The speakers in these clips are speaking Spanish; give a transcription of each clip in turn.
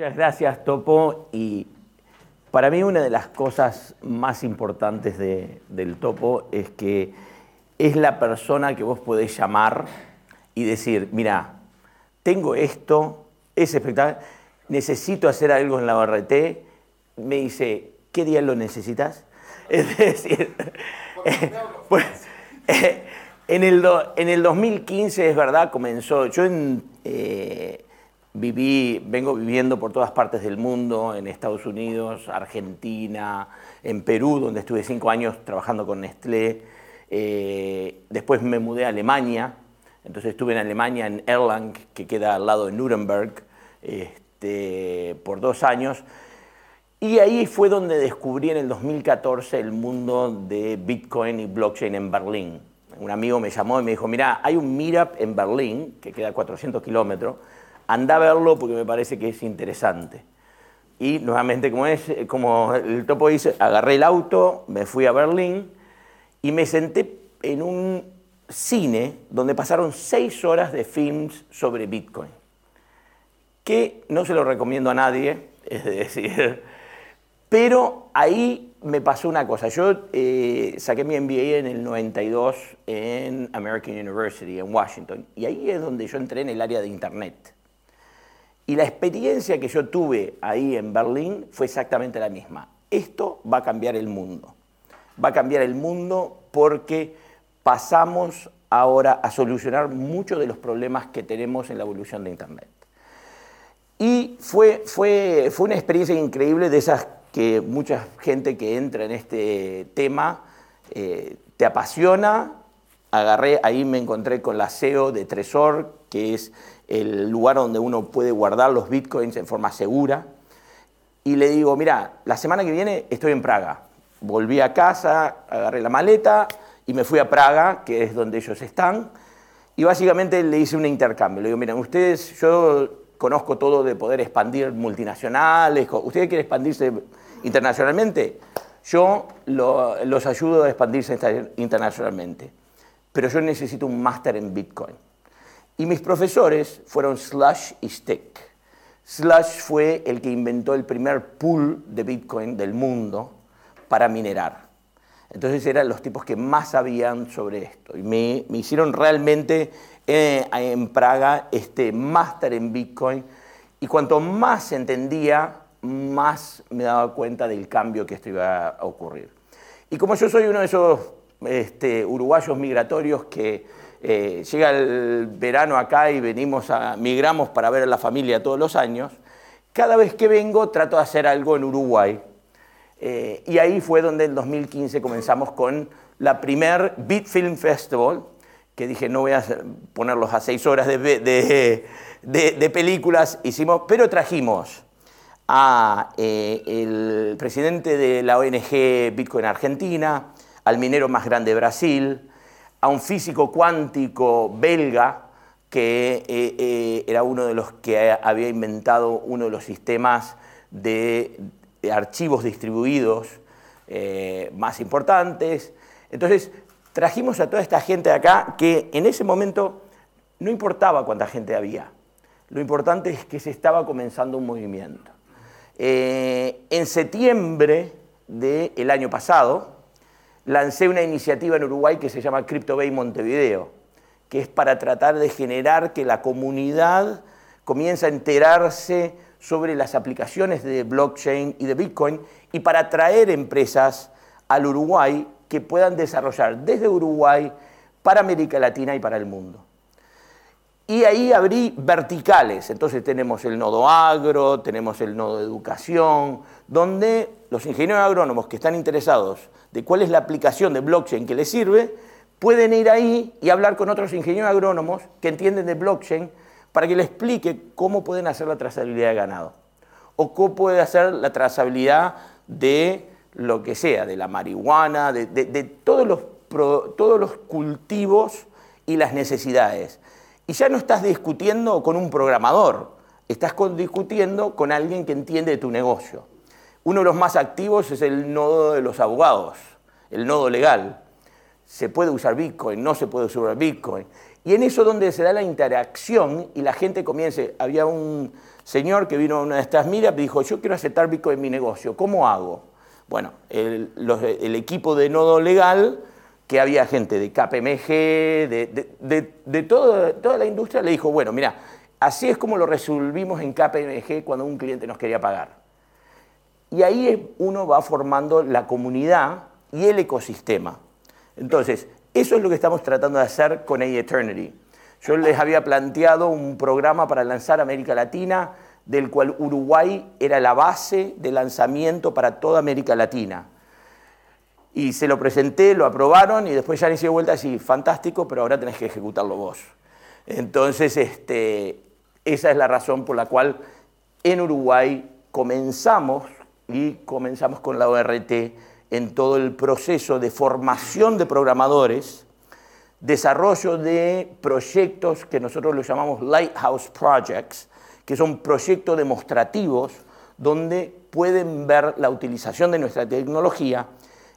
Muchas gracias, Topo. Y para mí una de las cosas más importantes del Topo es que es la persona que vos podés llamar y decir, mira, tengo esto, es espectacular, necesito hacer algo en la ORT. Me dice, ¿qué día lo necesitas? Es decir, pues, eh, en, el en el 2015 es verdad, comenzó, yo en... Eh, Viví, vengo viviendo por todas partes del mundo, en Estados Unidos, Argentina, en Perú, donde estuve cinco años trabajando con Nestlé. Eh, después me mudé a Alemania, entonces estuve en Alemania, en Erlang, que queda al lado de Nuremberg, este, por dos años. Y ahí fue donde descubrí en el 2014 el mundo de Bitcoin y blockchain en Berlín. Un amigo me llamó y me dijo, mira, hay un meetup en Berlín, que queda a 400 kilómetros, Anda a verlo porque me parece que es interesante. Y nuevamente, como, es, como el topo dice, agarré el auto, me fui a Berlín y me senté en un cine donde pasaron seis horas de films sobre Bitcoin, que no se lo recomiendo a nadie, es decir, pero ahí me pasó una cosa. Yo eh, saqué mi MBA en el 92 en American University, en Washington, y ahí es donde yo entré en el área de Internet. Y la experiencia que yo tuve ahí en Berlín fue exactamente la misma. Esto va a cambiar el mundo. Va a cambiar el mundo porque pasamos ahora a solucionar muchos de los problemas que tenemos en la evolución de Internet. Y fue, fue, fue una experiencia increíble de esas que mucha gente que entra en este tema eh, te apasiona. Agarré, ahí me encontré con la CEO de Tresor, que es el lugar donde uno puede guardar los bitcoins en forma segura. Y le digo, mira, la semana que viene estoy en Praga. Volví a casa, agarré la maleta y me fui a Praga, que es donde ellos están. Y básicamente le hice un intercambio. Le digo, miren, ustedes, yo conozco todo de poder expandir multinacionales. ¿Ustedes quieren expandirse internacionalmente? Yo los ayudo a expandirse internacionalmente. Pero yo necesito un máster en Bitcoin. Y mis profesores fueron Slash y Steck. Slash fue el que inventó el primer pool de Bitcoin del mundo para minerar. Entonces eran los tipos que más sabían sobre esto. Y me, hicieron realmente eh, en, Praga este máster en Bitcoin. Y cuanto más entendía, más me daba cuenta del cambio que esto iba a ocurrir. Y como yo soy uno de esos este, uruguayos migratorios que eh, llega el verano acá y venimos a, migramos para ver a la familia todos los años, cada vez que vengo trato de hacer algo en Uruguay. Eh, y ahí fue donde en 2015 comenzamos con la primer Beat Film Festival, que dije no voy a ponerlos a seis horas de, películas, hicimos, pero trajimos a eh, el presidente de la ONG Bitcoin Argentina, al minero más grande de Brasil, a un físico cuántico belga que eh, eh, era uno de los que había inventado uno de los sistemas de, archivos distribuidos eh, más importantes. Entonces, trajimos a toda esta gente de acá que en ese momento no importaba cuánta gente había. Lo importante es que se estaba comenzando un movimiento. en septiembre del año pasado, lancé una iniciativa en Uruguay que se llama Crypto Bay Montevideo, que es para tratar de generar que la comunidad comience a enterarse sobre las aplicaciones de blockchain y de Bitcoin y para traer empresas al Uruguay que puedan desarrollar desde Uruguay para América Latina y para el mundo. Y ahí abrí verticales, entonces tenemos el nodo agro, tenemos el nodo educación, donde los ingenieros agrónomos que están interesados de cuál es la aplicación de blockchain que les sirve, pueden ir ahí y hablar con otros ingenieros agrónomos que entienden de blockchain para que les explique cómo pueden hacer la trazabilidad de ganado o cómo puede hacer la trazabilidad de lo que sea, de la marihuana, de, todos, los todos los cultivos y las necesidades. Y ya no estás discutiendo con un programador, estás discutiendo con alguien que entiende de tu negocio. Uno de los más activos es el nodo de los abogados, el nodo legal. Se puede usar Bitcoin, no se puede usar Bitcoin. Y en eso donde se da la interacción y la gente comience. Había un señor que vino a una de estas miras y dijo, yo quiero aceptar Bitcoin en mi negocio, ¿cómo hago? Bueno, el, equipo de nodo legal, que había gente de KPMG, de, de, toda la industria, le dijo, bueno, mira, así es como lo resolvimos en KPMG cuando un cliente nos quería pagar. Y ahí uno va formando la comunidad y el ecosistema. Entonces, eso es lo que estamos tratando de hacer con A Eternity. Yo les había planteado un programa para lanzar América Latina, del cual Uruguay era la base de lanzamiento para toda América Latina. Y se lo presenté, lo aprobaron y después ya le hice vuelta así, fantástico, pero ahora tenés que ejecutarlo vos. Entonces, este, esa es la razón por la cual en Uruguay comenzamos y comenzamos con la ORT en todo el proceso de formación de programadores, desarrollo de proyectos que nosotros los llamamos Lighthouse Projects, que son proyectos demostrativos donde pueden ver la utilización de nuestra tecnología.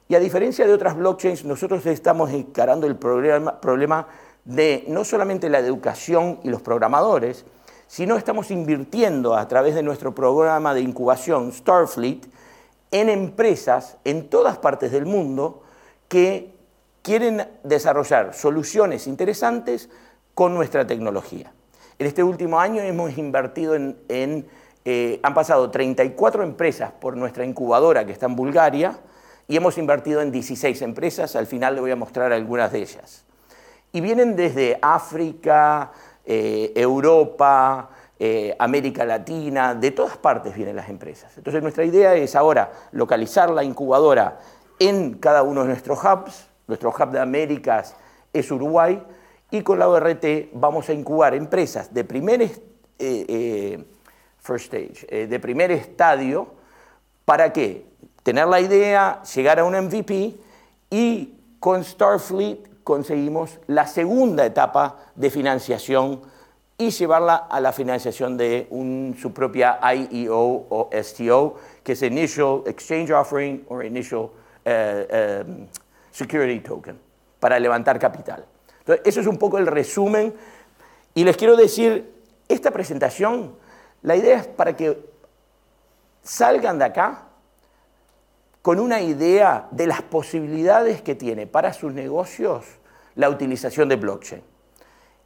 Y a diferencia de otras blockchains, nosotros estamos encarando el problema, problema de no solamente la educación y los programadores, si no estamos invirtiendo a través de nuestro programa de incubación Starfleet en empresas en todas partes del mundo que quieren desarrollar soluciones interesantes con nuestra tecnología. En este último año hemos invertido en, eh, han pasado 34 empresas por nuestra incubadora que está en Bulgaria y hemos invertido en 16 empresas, al final le voy a mostrar algunas de ellas. Y vienen desde África, eh, Europa, eh, América Latina, de todas partes vienen las empresas. Entonces nuestra idea es ahora localizar la incubadora en cada uno de nuestros hubs, nuestro hub de Américas es Uruguay, y con la ORT vamos a incubar empresas de primer, eh, first stage, de primer estadio, ¿para qué? Tener la idea, llegar a un MVP y con Starfleet conseguimos la segunda etapa de financiación y llevarla a la financiación de su propia IEO o STO, que es Initial Exchange Offering o Initial eh, em, Security Token, para levantar capital. Entonces, eso es un poco el resumen. Y les quiero decir, esta presentación, la idea es para que salgan de acá con una idea de las posibilidades que tiene para sus negocios la utilización de blockchain.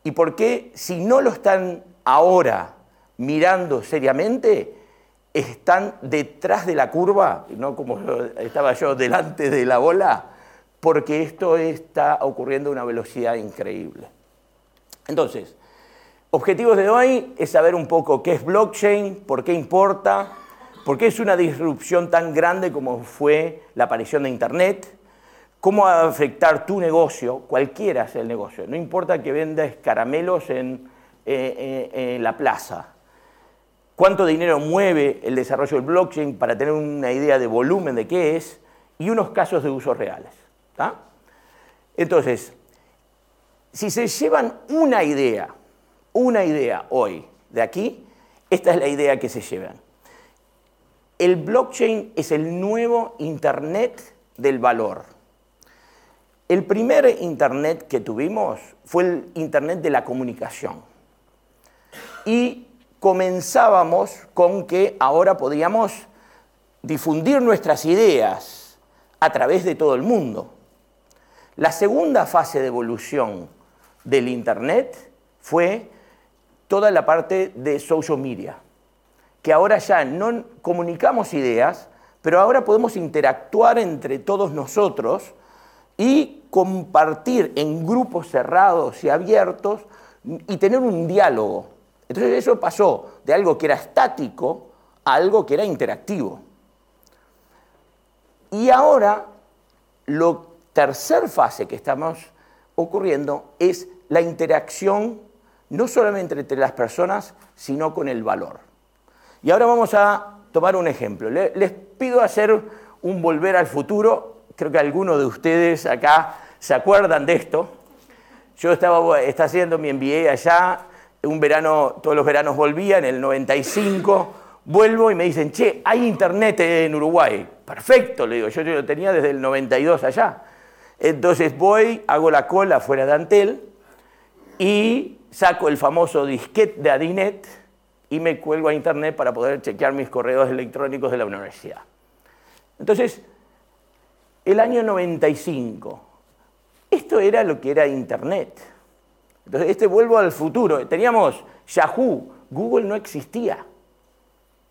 Y por qué, si no lo están ahora mirando seriamente, están detrás de la curva, no como estaba yo delante de la bola, porque esto está ocurriendo a una velocidad increíble. Entonces, objetivos de hoy es saber un poco qué es blockchain, por qué importa, ¿Por qué es una disrupción tan grande como fue la aparición de Internet? ¿Cómo va a afectar tu negocio, cualquiera sea el negocio? No importa que vendas caramelos en, eh, eh, la plaza. ¿Cuánto dinero mueve el desarrollo del blockchain para tener una idea de volumen de qué es? Y unos casos de usos reales. Entonces, si se llevan una idea, una idea hoy de aquí, esta es la idea que se llevan. El blockchain es el nuevo Internet del valor. El primer Internet que tuvimos fue el Internet de la comunicación. Y comenzábamos con que ahora podíamos difundir nuestras ideas a través de todo el mundo. La segunda fase de evolución del Internet fue toda la parte de social media que ahora ya no comunicamos ideas, pero ahora podemos interactuar entre todos nosotros y compartir en grupos cerrados y abiertos y tener un diálogo. Entonces eso pasó de algo que era estático a algo que era interactivo. Y ahora, la tercera fase que estamos ocurriendo es la interacción no solamente entre las personas, sino con el valor. Y ahora vamos a tomar un ejemplo. Les pido hacer un volver al futuro. Creo que algunos de ustedes acá se acuerdan de esto. Yo estaba haciendo mi MBA allá, un verano, todos los veranos volvía, en el 95 vuelvo y me dicen, che, hay internet en Uruguay. Perfecto, le digo, yo, yo lo tenía desde el 92 allá. Entonces voy, hago la cola fuera de Antel y saco el famoso disquete de Adinet y me cuelgo a internet para poder chequear mis correos electrónicos de la universidad. Entonces, el año 95, esto era lo que era internet. Entonces, este vuelvo al futuro. Teníamos Yahoo, Google no existía.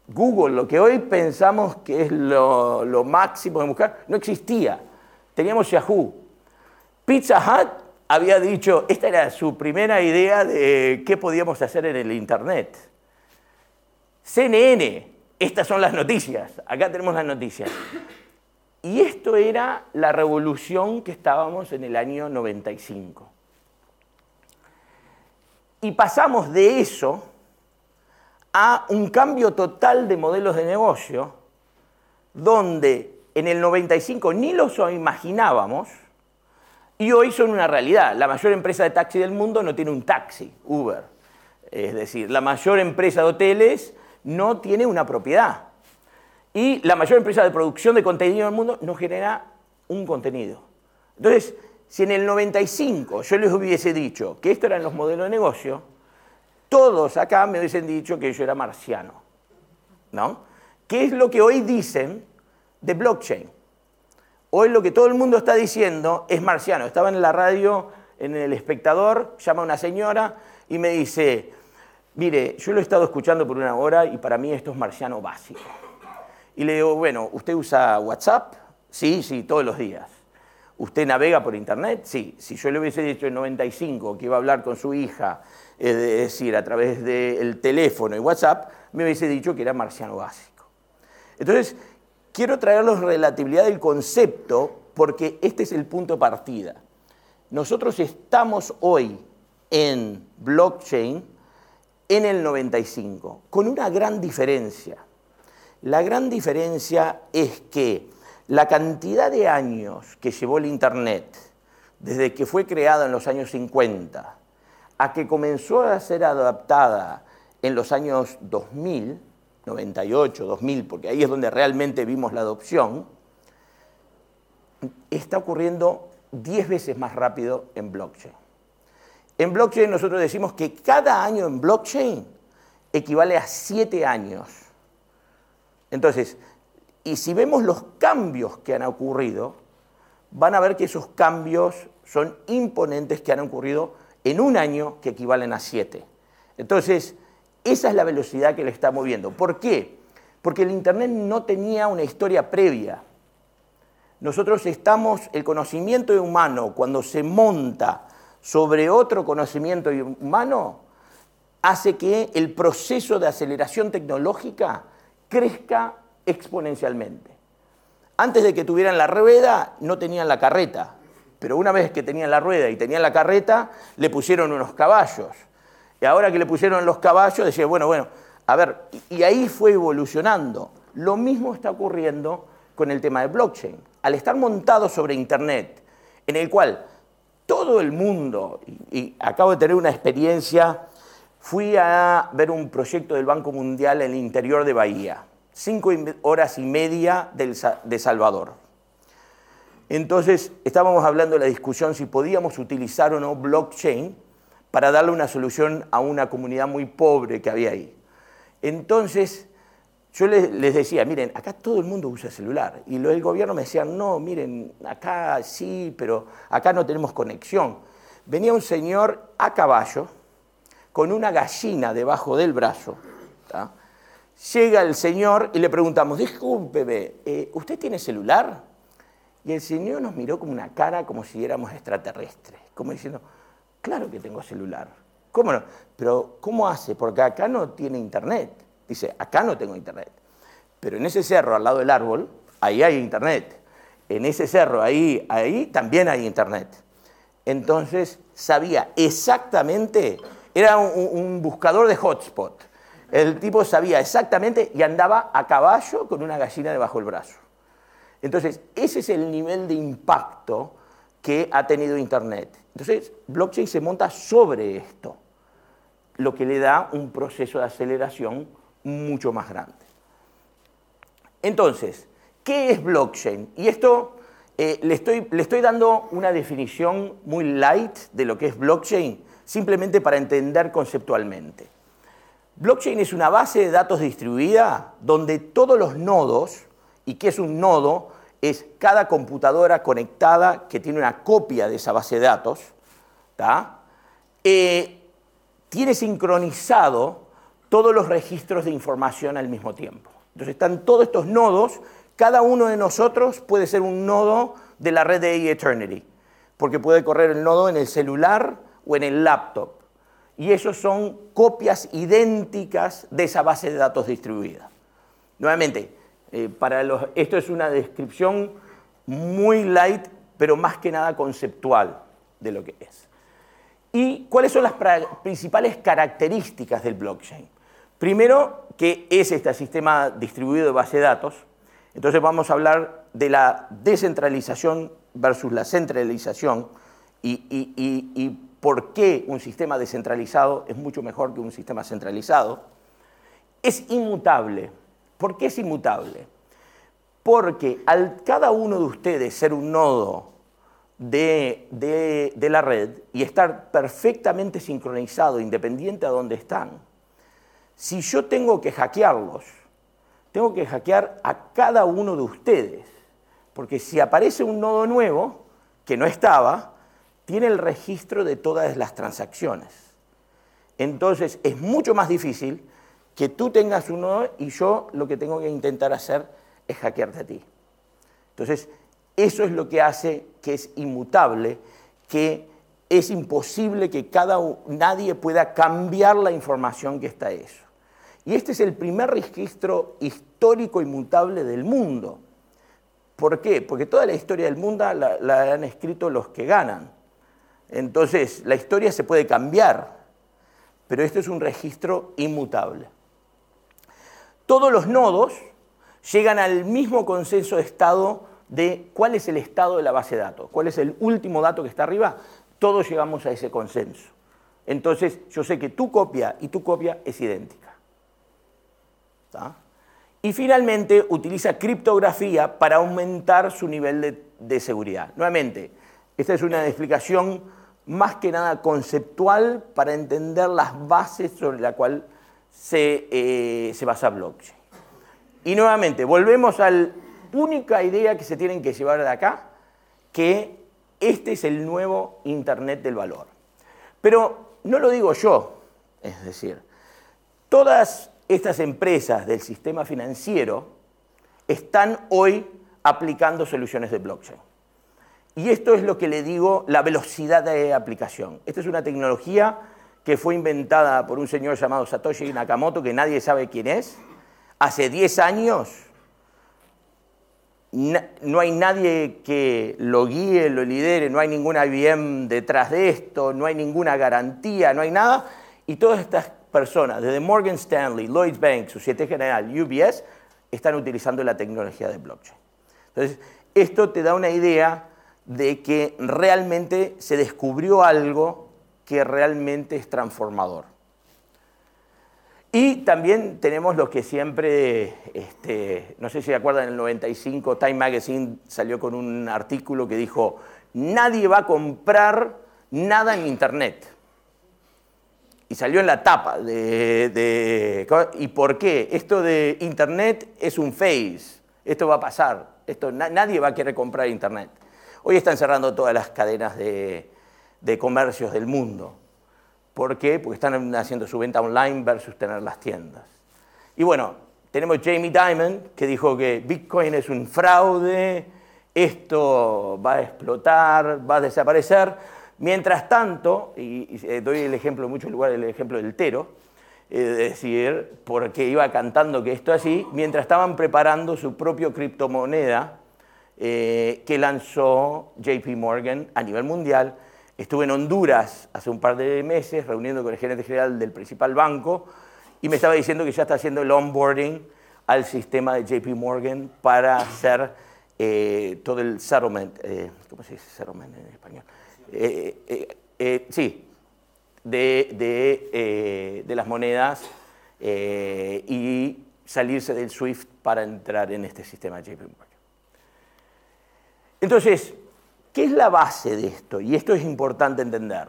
Google, lo que hoy pensamos que es lo, lo máximo de buscar, no existía. Teníamos Yahoo. Pizza Hut había dicho, esta era su primera idea de qué podíamos hacer en el Internet. CNN, estas son las noticias, acá tenemos las noticias. Y esto era la revolución que estábamos en el año 95. Y pasamos de eso a un cambio total de modelos de negocio, donde en el 95 ni los imaginábamos y hoy son una realidad. La mayor empresa de taxi del mundo no tiene un taxi, Uber. Es decir, la mayor empresa de hoteles no tiene una propiedad. Y la mayor empresa de producción de contenido del mundo no genera un contenido. Entonces, si en el 95 yo les hubiese dicho que esto eran los modelos de negocio, todos acá me hubiesen dicho que yo era marciano. ¿No? ¿Qué es lo que hoy dicen de blockchain? Hoy lo que todo el mundo está diciendo es marciano. Estaba en la radio, en el espectador, llama una señora y me dice, mire, yo lo he estado escuchando por una hora y para mí esto es marciano básico. Y le digo, bueno, ¿usted usa WhatsApp? Sí, sí, todos los días. ¿Usted navega por Internet? Sí. Si yo le hubiese dicho en 95 que iba a hablar con su hija, eh, es decir, a través del teléfono y WhatsApp, me hubiese dicho que era marciano básico. Entonces, quiero traerlos relatividad del concepto porque este es el punto de partida. Nosotros estamos hoy en blockchain, en el 95, con una gran diferencia. La gran diferencia es que la cantidad de años que llevó el Internet, desde que fue creada en los años 50 a que comenzó a ser adaptada en los años 2000, 98, 2000, porque ahí es donde realmente vimos la adopción, está ocurriendo 10 veces más rápido en blockchain. En blockchain nosotros decimos que cada año en blockchain equivale a siete años. Entonces, y si vemos los cambios que han ocurrido, van a ver que esos cambios son imponentes que han ocurrido en un año que equivalen a siete. Entonces, esa es la velocidad que le está moviendo. ¿Por qué? Porque el Internet no tenía una historia previa. Nosotros estamos, el conocimiento humano, cuando se monta sobre otro conocimiento humano hace que el proceso de aceleración tecnológica crezca exponencialmente. Antes de que tuvieran la rueda, no tenían la carreta, pero una vez que tenían la rueda y tenían la carreta, le pusieron unos caballos. Y ahora que le pusieron los caballos, decía, bueno, bueno, a ver, y ahí fue evolucionando. Lo mismo está ocurriendo con el tema de blockchain. Al estar montado sobre Internet, en el cual todo el mundo, y acabo de tener una experiencia, fui a ver un proyecto del Banco Mundial en el interior de Bahía, cinco horas y media de Salvador. Entonces estábamos hablando de la discusión si podíamos utilizar o no blockchain para darle una solución a una comunidad muy pobre que había ahí. Entonces yo les, decía, miren, acá todo el mundo usa celular. Y el gobierno me decía no, miren, acá sí, pero acá no tenemos conexión. Venía un señor a caballo con una gallina debajo del brazo. Llega el señor y le preguntamos, disculpe, eh, ¿usted tiene celular? Y el señor nos miró con una cara como si éramos extraterrestres, como diciendo, claro que tengo celular. ¿Cómo no? Pero ¿cómo hace? Porque acá no tiene internet. Dice, acá no tengo internet. Pero en ese cerro, al lado del árbol, ahí hay internet. En ese cerro, ahí, ahí también hay internet. Entonces sabía exactamente, era un, buscador de hotspot. El tipo sabía exactamente y andaba a caballo con una gallina debajo del brazo. Entonces, ese es el nivel de impacto que ha tenido Internet. Entonces, blockchain se monta sobre esto, lo que le da un proceso de aceleración mucho más grande. Entonces, ¿qué es blockchain? Y esto eh, le, estoy, le estoy dando una definición muy light de lo que es blockchain, simplemente para entender conceptualmente. Blockchain es una base de datos distribuida donde todos los nodos, y qué es un nodo, es cada computadora conectada que tiene una copia de esa base de datos, eh, tiene sincronizado todos los registros de información al mismo tiempo. Entonces están todos estos nodos, cada uno de nosotros puede ser un nodo de la red de Eternity, porque puede correr el nodo en el celular o en el laptop. Y esos son copias idénticas de esa base de datos distribuida. Nuevamente, eh, para esto es una descripción muy light, pero más que nada conceptual de lo que es. ¿Y cuáles son las principales características del blockchain? Primero, ¿qué es este sistema distribuido de base de datos? Entonces vamos a hablar de la descentralización versus la centralización y, por qué un sistema descentralizado es mucho mejor que un sistema centralizado. Es inmutable. ¿Por qué es inmutable? Porque al cada uno de ustedes ser un nodo de, de la red y estar perfectamente sincronizado, independiente a dónde están, si yo tengo que hackearlos, tengo que hackear a cada uno de ustedes, porque si aparece un nodo nuevo que no estaba, tiene el registro de todas las transacciones. Entonces es mucho más difícil que tú tengas un nodo y yo lo que tengo que intentar hacer es hackearte a ti. Entonces, eso es lo que hace que es inmutable, que es imposible que cada, nadie pueda cambiar la información que está eso. Y este es el primer registro histórico inmutable del mundo. ¿Por qué? Porque toda la historia del mundo la, han escrito los que ganan. Entonces, la historia se puede cambiar, pero esto es un registro inmutable. Todos los nodos llegan al mismo consenso de estado de cuál es el estado de la base de datos, cuál es el último dato que está arriba, todos llegamos a ese consenso. Entonces, yo sé que tu copia y tu copia es idéntica. Y finalmente utiliza criptografía para aumentar su nivel de, seguridad. Nuevamente, esta es una explicación más que nada conceptual para entender las bases sobre las cual se, eh, se basa blockchain. Y nuevamente, volvemos a la única idea que se tienen que llevar de acá, que este es el nuevo Internet del Valor. Pero no lo digo yo, es decir, todas estas empresas del sistema financiero están hoy aplicando soluciones de blockchain. Y esto es lo que le digo, la velocidad de aplicación. Esta es una tecnología que fue inventada por un señor llamado Satoshi Nakamoto, que nadie sabe quién es. Hace 10 años no hay nadie que lo guíe, lo lidere, no hay ninguna IBM detrás de esto, no hay ninguna garantía, no hay nada. Y todas estas desde Morgan Stanley, Lloyds Bank, Societe General, UBS, están utilizando la tecnología de blockchain. Entonces, esto te da una idea de que realmente se descubrió algo que realmente es transformador. Y también tenemos lo que siempre, este, no sé si se acuerdan, en el 95 Time Magazine salió con un artículo que dijo, nadie va a comprar nada en Internet y salió en la tapa de, ¿Y por qué? Esto de Internet es un face, esto va a pasar, esto, nadie va a querer comprar Internet. Hoy están cerrando todas las cadenas de, de, comercios del mundo. ¿Por qué? Porque están haciendo su venta online versus tener las tiendas. Y bueno, tenemos Jamie Dimon, que dijo que Bitcoin es un fraude, esto va a explotar, va a desaparecer Mientras tanto, y, eh, doy el ejemplo en muchos lugares, el ejemplo del Tero, es eh, decir, porque iba cantando que esto así, mientras estaban preparando su propio criptomoneda eh, que lanzó JP Morgan a nivel mundial. Estuve en Honduras hace un par de meses reuniendo con el gerente general del principal banco y me estaba diciendo que ya está haciendo el onboarding al sistema de JP Morgan para hacer todo el settlement, ¿cómo se dice settlement en español? Eh, eh, eh, sí, de, las monedas y salirse del SWIFT para entrar en este sistema de Entonces, ¿qué es la base de esto? Y esto es importante entender.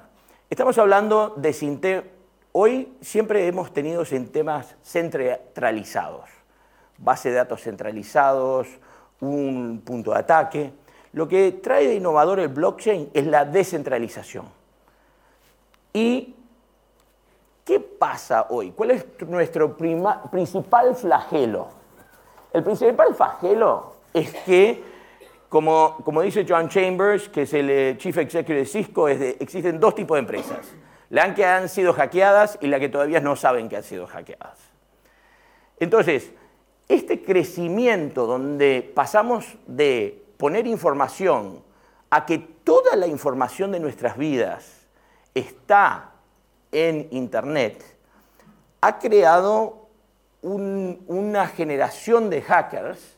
Estamos hablando de hoy siempre hemos tenido sistemas centralizados, base de datos centralizados, un punto de ataque. Lo que trae de innovador el blockchain es la descentralización. ¿Y qué pasa hoy? ¿Cuál es nuestro principal flagelo? El principal flagelo es que, como, como, dice John Chambers, que es el eh, Chief Executive de Cisco, existen dos tipos de empresas. La que han sido hackeadas y la que todavía no saben que han sido hackeadas. Entonces, este crecimiento donde pasamos de poner información a que toda la información de nuestras vidas está en Internet, ha creado una generación de hackers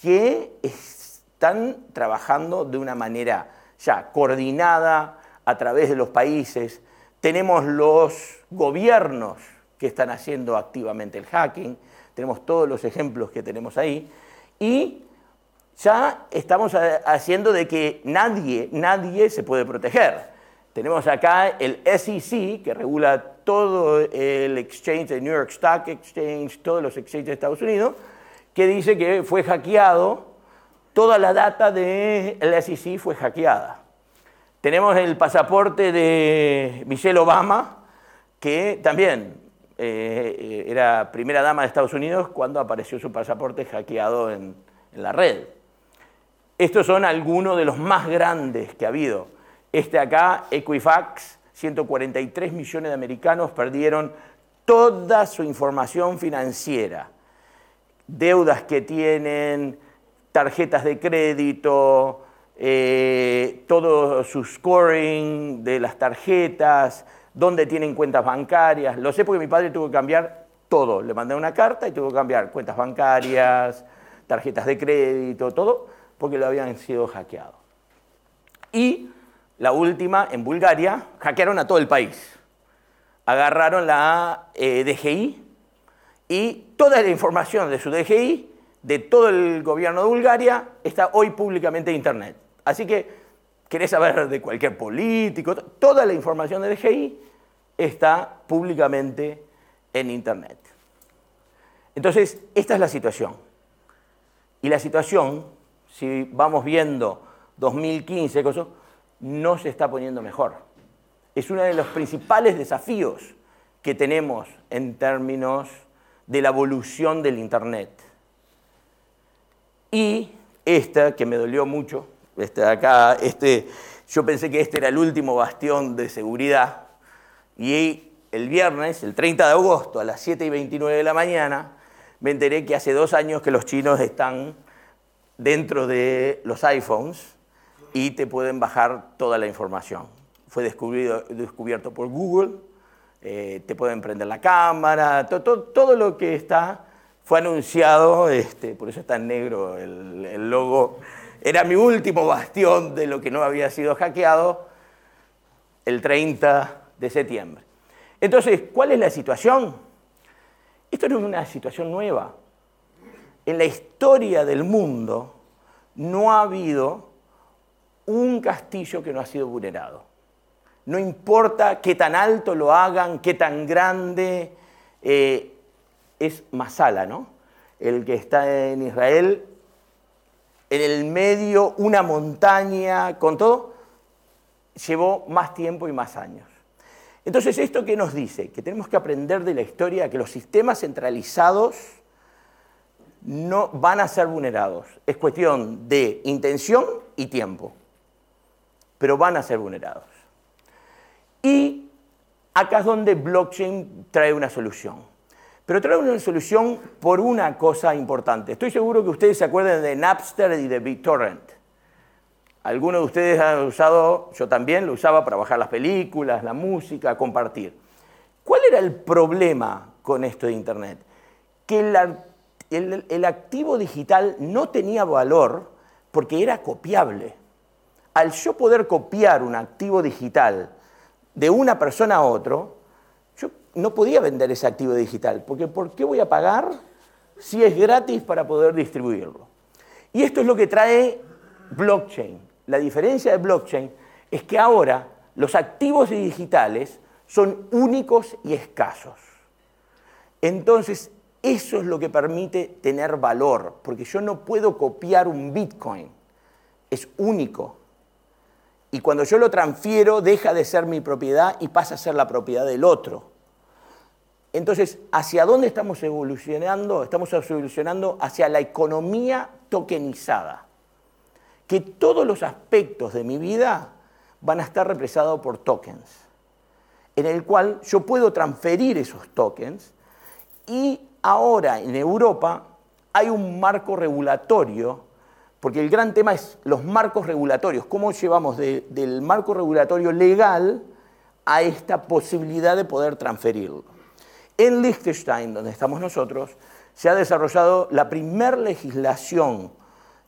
que están trabajando de una manera ya coordinada a través de los países. Tenemos los gobiernos que están haciendo activamente el hacking, tenemos todos los ejemplos que tenemos ahí, y ya estamos haciendo de que nadie, nadie se puede proteger. Tenemos acá el SEC, que regula todo el exchange de New York Stock Exchange, todos los exchanges de Estados Unidos, que dice que fue hackeado, toda la data del SEC fue hackeada. Tenemos el pasaporte de Michelle Obama, que también eh, era primera dama de Estados Unidos cuando apareció su pasaporte hackeado en la red. Estos son algunos de los más grandes que ha habido. Este acá, Equifax, 143 millones de americanos perdieron toda su información financiera. Deudas que tienen, tarjetas de crédito, eh, todo su scoring de las tarjetas, dónde tienen cuentas bancarias. Lo sé porque mi padre tuvo que cambiar todo. Le mandé una carta y tuvo que cambiar cuentas bancarias, tarjetas de crédito, todo porque lo habían sido hackeado. Y la última, en Bulgaria, hackearon a todo el país. Agarraron la eh, DGI y toda la información de su DGI, de todo el gobierno de Bulgaria, está hoy públicamente en Internet. Así que querés saber de cualquier político, toda la información de DGI está públicamente en Internet. Entonces, esta es la situación. Y la situación si vamos viendo 2015, no se está poniendo mejor. Es uno de los principales desafíos que tenemos en términos de la evolución del Internet. Y esta, que me dolió mucho, este acá, este, yo pensé que este era el último bastión de seguridad, y el viernes, el 30 de agosto, a las 7 y 29 de la mañana, me enteré que hace dos años que los chinos están dentro de los iPhones y te pueden bajar toda la información. Fue descubierto por Google, eh, te pueden prender la cámara, todo lo que está fue anunciado, este, por eso está en negro el, el logo. Era mi último bastión de lo que no había sido hackeado el 30 de septiembre. Entonces, ¿cuál es la situación? Esto no es una situación nueva en la historia del mundo no ha habido un castillo que no ha sido vulnerado. No importa qué tan alto lo hagan, qué tan grande, eh, es Masala, ¿no? El que está en Israel, en el medio, una montaña, con todo, llevó más tiempo y más años. Entonces, ¿esto qué nos dice? Que tenemos que aprender de la historia que los sistemas centralizados no van a ser vulnerados. Es cuestión de intención y tiempo, pero van a ser vulnerados. Y acá es donde blockchain trae una solución. Pero trae una solución por una cosa importante. Estoy seguro que ustedes se acuerdan de Napster y de BitTorrent. Algunos de ustedes han usado, yo también lo usaba para bajar las películas, la música, compartir. ¿Cuál era el problema con esto de Internet? Que la el, el activo digital no tenía valor porque era copiable. Al yo poder copiar un activo digital de una persona a otro, yo no podía vender ese activo digital, porque ¿por qué voy a pagar si es gratis para poder distribuirlo? Y esto es lo que trae blockchain. La diferencia de blockchain es que ahora los activos digitales son únicos y escasos. Entonces, eso es lo que permite tener valor, porque yo no puedo copiar un Bitcoin, es único. Y cuando yo lo transfiero, deja de ser mi propiedad y pasa a ser la propiedad del otro. Entonces, ¿hacia dónde estamos evolucionando? Estamos evolucionando hacia la economía tokenizada, que todos los aspectos de mi vida van a estar represados por tokens, en el cual yo puedo transferir esos tokens y Ahora en Europa hay un marco regulatorio, porque el gran tema es los marcos regulatorios, cómo llevamos del marco regulatorio legal a esta posibilidad de poder transferirlo. En Liechtenstein, donde estamos nosotros, se ha desarrollado la primer legislación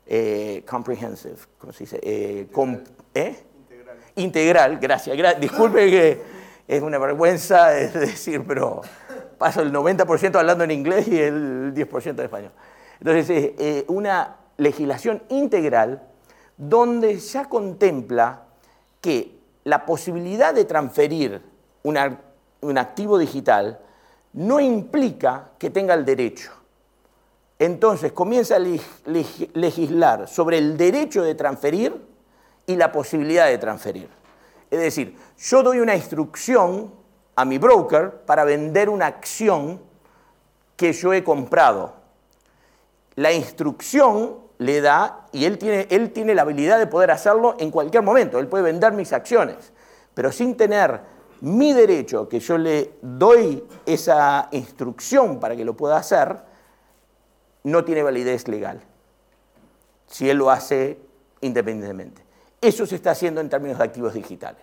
eh, comprehensive, ¿cómo se dice? Eh, ¿eh? Integral. Integral, gracias. disculpe que es una vergüenza decir, pero paso el 90% hablando en inglés y el 10% en español. Entonces, es eh, una legislación integral donde ya contempla que la posibilidad de transferir un activo digital no implica que tenga el derecho. Entonces comienza a legislar sobre el derecho de transferir y la posibilidad de transferir. Es decir, yo doy una instrucción a mi broker para vender una acción que yo he comprado. La instrucción le da, y él tiene, él tiene la habilidad de poder hacerlo en cualquier momento, él puede vender mis acciones, pero sin tener mi derecho, que yo le doy esa instrucción para que lo pueda hacer, no tiene validez legal, si él lo hace independientemente. Eso se está haciendo en términos de activos digitales.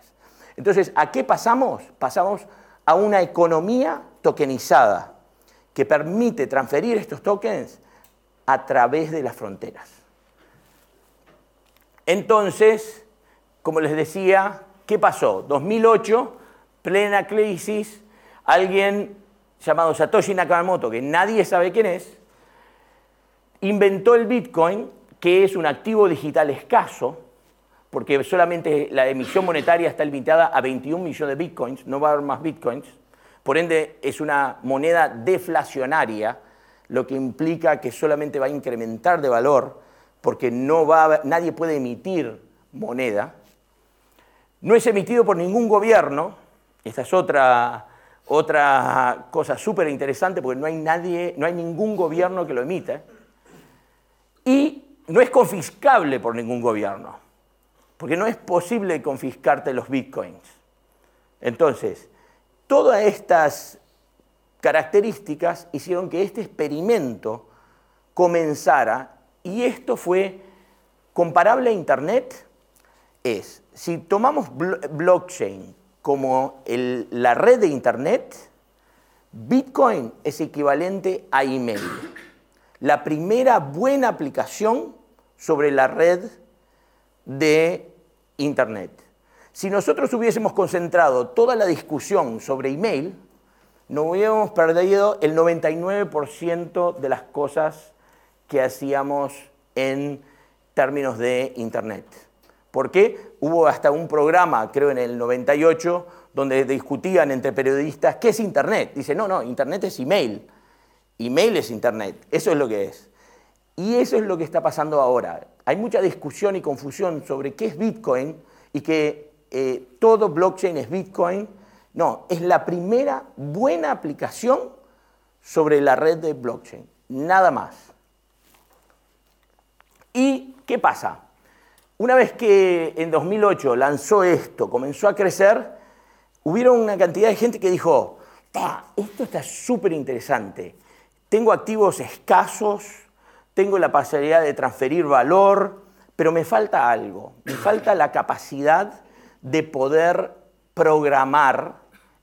Entonces, ¿a qué pasamos? Pasamos a una economía tokenizada que permite transferir estos tokens a través de las fronteras. Entonces, como les decía, ¿qué pasó? 2008, plena crisis, alguien llamado Satoshi Nakamoto, que nadie sabe quién es, inventó el Bitcoin, que es un activo digital escaso, porque solamente la emisión monetaria está limitada a 21 millones de bitcoins, no va a haber más bitcoins. Por ende, es una moneda deflacionaria, lo que implica que solamente va a incrementar de valor, porque no va nadie puede emitir moneda. No es emitido por ningún gobierno, esta es otra, otra cosa súper interesante, porque no hay, nadie, no hay ningún gobierno que lo emita, y no es confiscable por ningún gobierno porque no es posible confiscarte los bitcoins. Entonces, todas estas características hicieron que este experimento comenzara y esto fue comparable a Internet. Es, si tomamos blockchain como la red de Internet, Bitcoin es equivalente a email. La primera buena aplicación sobre la red de Internet. Si nosotros hubiésemos concentrado toda la discusión sobre email, no hubiéramos perdido el 99% de las cosas que hacíamos en términos de Internet. porque Hubo hasta un programa, creo en el 98, donde discutían entre periodistas qué es Internet. Dice, no, no, Internet es email. Email es Internet. Eso es lo que es. Y eso es lo que está pasando ahora hay mucha discusión y confusión sobre qué es Bitcoin y que eh, todo blockchain es Bitcoin. No, es la primera buena aplicación sobre la red de blockchain, nada más. ¿Y qué pasa? Una vez que en 2008 lanzó esto, comenzó a crecer, hubieron una cantidad de gente que dijo, esto está súper interesante, tengo activos escasos, tengo la posibilidad de transferir valor, pero me falta algo, me falta la capacidad de poder programar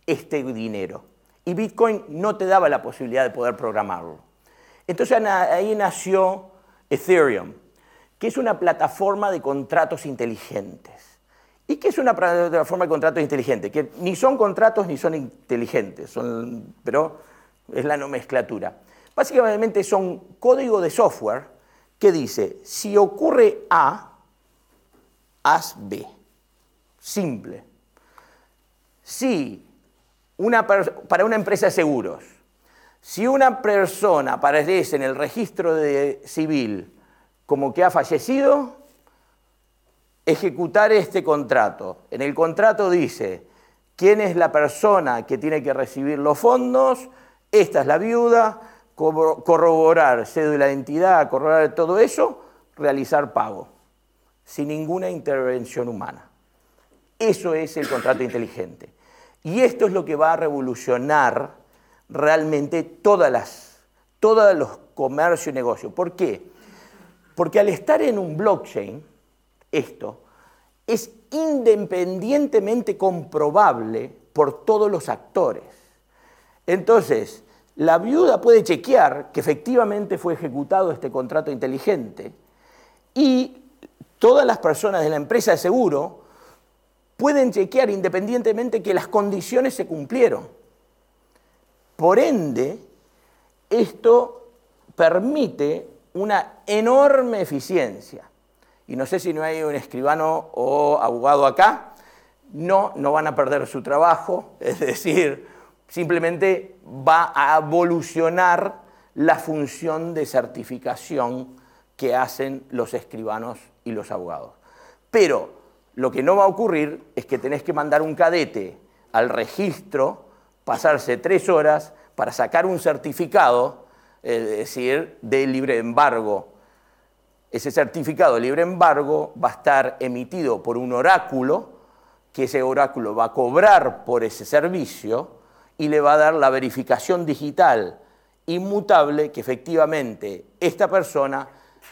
este dinero. Y Bitcoin no te daba la posibilidad de poder programarlo. Entonces ahí nació Ethereum, que es una plataforma de contratos inteligentes. ¿Y qué es una plataforma de contratos inteligentes? Que ni son contratos ni son inteligentes, son, pero es la nomenclatura. Básicamente son código de software que dice, si ocurre A, haz B. Simple. Si una para una empresa de seguros, si una persona aparece en el registro de civil como que ha fallecido, ejecutar este contrato. En el contrato dice quién es la persona que tiene que recibir los fondos, esta es la viuda, corroborar cédula de identidad, corroborar todo eso, realizar pago, sin ninguna intervención humana. Eso es el contrato inteligente. Y esto es lo que va a revolucionar realmente todas las, todos los comercios y negocios. ¿Por qué? Porque al estar en un blockchain, esto es independientemente comprobable por todos los actores. Entonces, la viuda puede chequear que efectivamente fue ejecutado este contrato inteligente y todas las personas de la empresa de seguro pueden chequear independientemente que las condiciones se cumplieron. Por ende, esto permite una enorme eficiencia. Y no sé si no hay un escribano o abogado acá, no, no van a perder su trabajo, es decir, simplemente va a evolucionar la función de certificación que hacen los escribanos y los abogados. Pero lo que no va a ocurrir es que tenés que mandar un cadete al registro, pasarse tres horas para sacar un certificado, es decir, de libre embargo. Ese certificado de libre embargo va a estar emitido por un oráculo, que ese oráculo va a cobrar por ese servicio, y le va a dar la verificación digital inmutable que efectivamente esta persona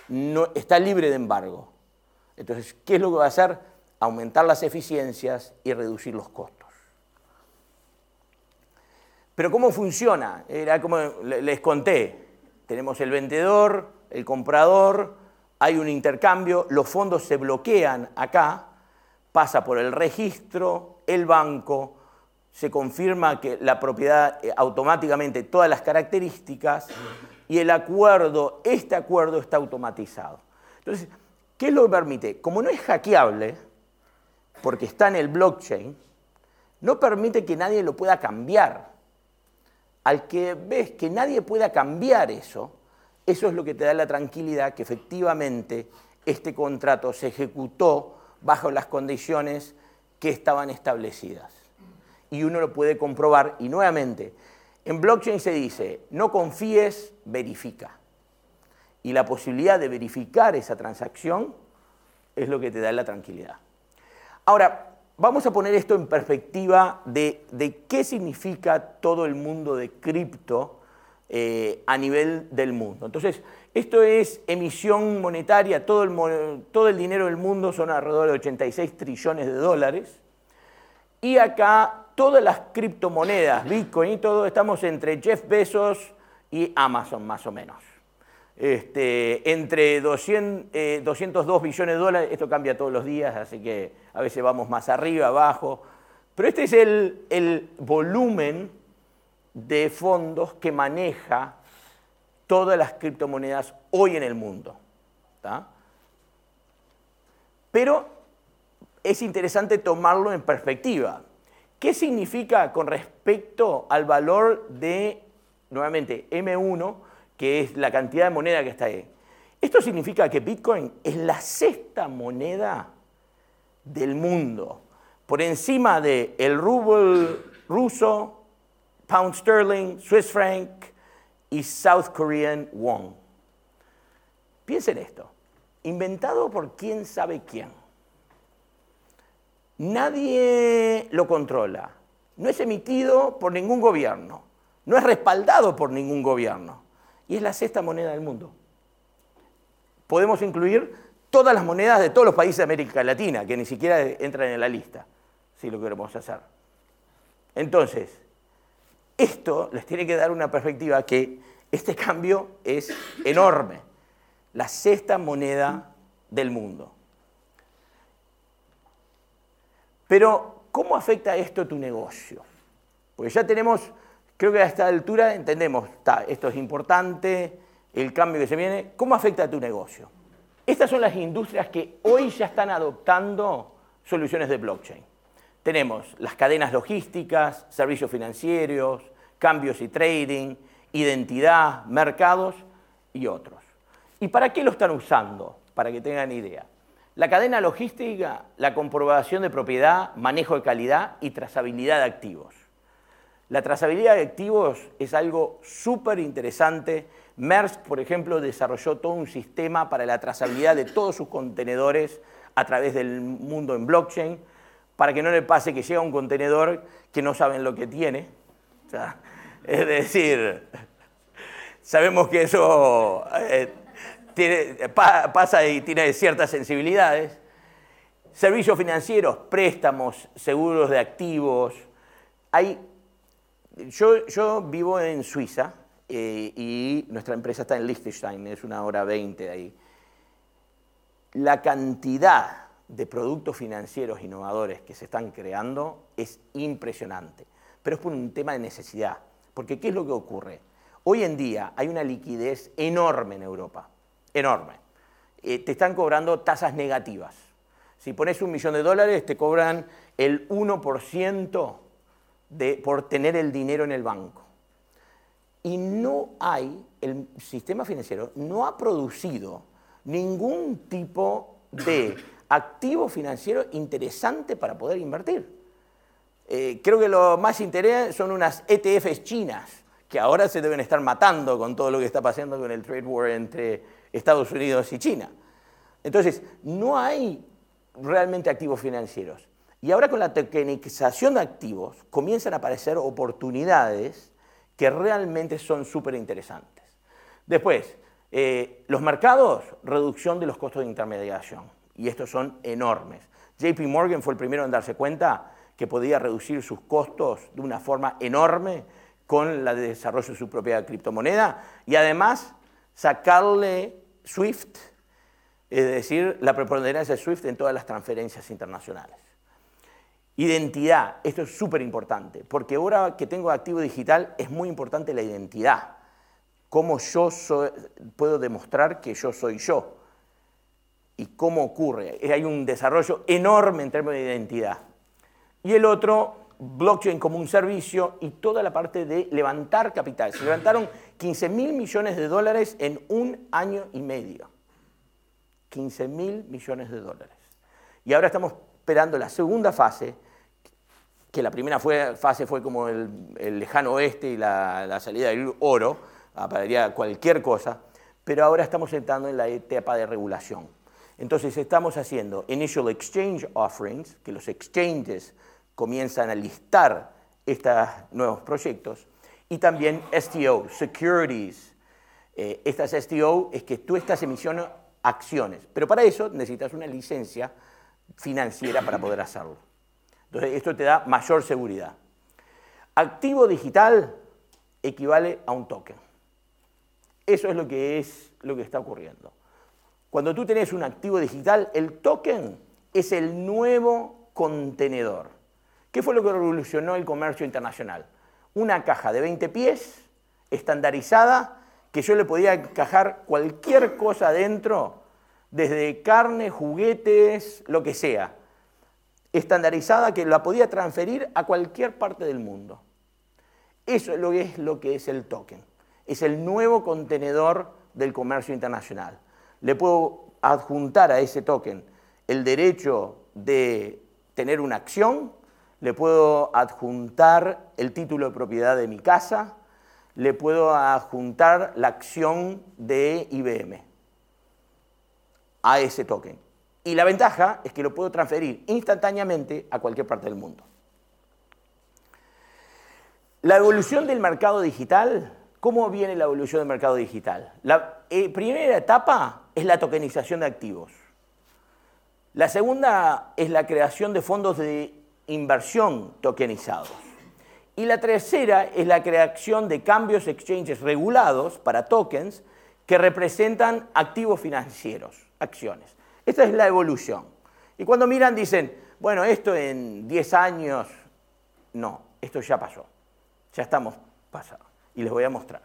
no, está libre de embargo. Entonces, ¿qué es lo que va a hacer? Aumentar las eficiencias y reducir los costos. Pero ¿cómo funciona? Era como les conté, tenemos el vendedor, el comprador, hay un intercambio, los fondos se bloquean acá, pasa por el registro, el banco, se confirma que la propiedad eh, automáticamente todas las características y el acuerdo, este acuerdo está automatizado. Entonces, ¿qué lo permite? Como no es hackeable, porque está en el blockchain, no permite que nadie lo pueda cambiar. Al que ves que nadie pueda cambiar eso, eso es lo que te da la tranquilidad que efectivamente este contrato se ejecutó bajo las condiciones que estaban establecidas y uno lo puede comprobar. Y nuevamente, en blockchain se dice, no confíes, verifica. Y la posibilidad de verificar esa transacción es lo que te da la tranquilidad. Ahora, vamos a poner esto en perspectiva de, qué significa todo el mundo de cripto eh, a nivel del mundo. Entonces, esto es emisión monetaria, todo el, todo el dinero del mundo son alrededor de 86 trillones de dólares. Y acá todas las criptomonedas, Bitcoin y todo, estamos entre Jeff Bezos y Amazon más o menos. Este, entre 200, 202 eh, billones de dólares, esto cambia todos los días, así que a veces vamos más arriba, abajo, pero este es el, volumen de fondos que maneja todas las criptomonedas hoy en el mundo. Pero es interesante tomarlo en perspectiva. ¿Qué significa con respecto al valor de, nuevamente, M1, que es la cantidad de moneda que está ahí? Esto significa que Bitcoin es la sexta moneda del mundo, por encima de el ruble ruso, pound sterling, Swiss franc y South Korean won. Piensen esto, inventado por quién sabe quién nadie lo controla. No es emitido por ningún gobierno. No es respaldado por ningún gobierno. Y es la sexta moneda del mundo. Podemos incluir todas las monedas de todos los países de América Latina, que ni siquiera entran en la lista, si lo queremos hacer. Entonces, esto les tiene que dar una perspectiva que este cambio es enorme. La sexta moneda del mundo. Pero, ¿cómo afecta esto a tu negocio? Porque ya tenemos, creo que a esta altura entendemos, esto es importante, el cambio que se viene, ¿cómo afecta a tu negocio? Estas son las industrias que hoy ya están adoptando soluciones de blockchain. Tenemos las cadenas logísticas, servicios financieros, cambios y trading, identidad, mercados y otros. ¿Y para qué lo están usando? Para que tengan idea. La cadena logística, la comprobación de propiedad, manejo de calidad y trazabilidad de activos. La trazabilidad de activos es algo súper interesante. MERS, por ejemplo, desarrolló todo un sistema para la trazabilidad de todos sus contenedores a través del mundo en blockchain, para que no le pase que llega un contenedor que no saben lo que tiene. es decir, sabemos que eso eh, pasa y tiene ciertas sensibilidades. Servicios financieros, préstamos, seguros de activos. Hay, yo, vivo en Suiza eh, y nuestra empresa está en Liechtenstein, es una hora 20 de ahí. La cantidad de productos financieros innovadores que se están creando es impresionante, pero es por un tema de necesidad, porque ¿qué es lo que ocurre? Hoy en día hay una liquidez enorme en Europa enorme. Eh, te están cobrando tasas negativas. Si pones un millón de dólares, te cobran el 1% de, por tener el dinero en el banco. Y no hay, el sistema financiero no ha producido ningún tipo de activo financiero interesante para poder invertir. Eh, creo que lo más interesante son unas ETFs chinas, que ahora se deben estar matando con todo lo que está pasando con el trade war entre Estados Unidos y China. Entonces, no hay realmente activos financieros. Y ahora con la tokenización de activos comienzan a aparecer oportunidades que realmente son súper interesantes. Después, eh, los mercados, reducción de los costos de intermediación. Y estos son enormes. JP Morgan fue el primero en darse cuenta que podía reducir sus costos de una forma enorme con el desarrollo de su propia criptomoneda y además sacarle SWIFT, es decir, la preponderancia de SWIFT en todas las transferencias internacionales. Identidad, esto es súper importante, porque ahora que tengo activo digital es muy importante la identidad, cómo yo puedo demostrar que yo soy yo y cómo ocurre. Eh, hay un desarrollo enorme en términos de identidad. Y el otro blockchain como un servicio y toda la parte de levantar capital. Se levantaron 15 mil millones de dólares en un año y medio. 15 mil millones de dólares. Y ahora estamos esperando la segunda fase, que la primera fase fue como el, lejano oeste y la, salida del oro, aparecería cualquier cosa, pero ahora estamos entrando en la etapa de regulación. Entonces estamos haciendo initial exchange offerings, que los exchanges comienzan a listar estos nuevos proyectos. Y también STO, Securities. Eh, estas STO es que tú estás emisionando acciones, pero para eso necesitas una licencia financiera para poder hacerlo. Entonces, esto te da mayor seguridad. Activo digital equivale a un token. Eso es lo que es lo que está ocurriendo. Cuando tú tenés un activo digital, el token es el nuevo contenedor. ¿Qué fue lo que revolucionó el comercio internacional? Una caja de 20 pies, estandarizada, que yo le podía encajar cualquier cosa adentro, desde carne, juguetes, lo que sea. Estandarizada que la podía transferir a cualquier parte del mundo. Eso es lo que es, lo que es el token. Es el nuevo contenedor del comercio internacional. Le puedo adjuntar a ese token el derecho de tener una acción, le puedo adjuntar el título de propiedad de mi casa, le puedo adjuntar la acción de IBM a ese token. Y la ventaja es que lo puedo transferir instantáneamente a cualquier parte del mundo. La evolución del mercado digital, ¿cómo viene la evolución del mercado digital? La eh, primera etapa es la tokenización de activos. La segunda es la creación de fondos de inversión tokenizados. Y la tercera es la creación de cambios exchanges regulados para tokens que representan activos financieros, acciones. Esta es la evolución. Y cuando miran dicen, bueno, esto en 10 años, no, esto ya pasó, ya estamos pasados. Y les voy a mostrar.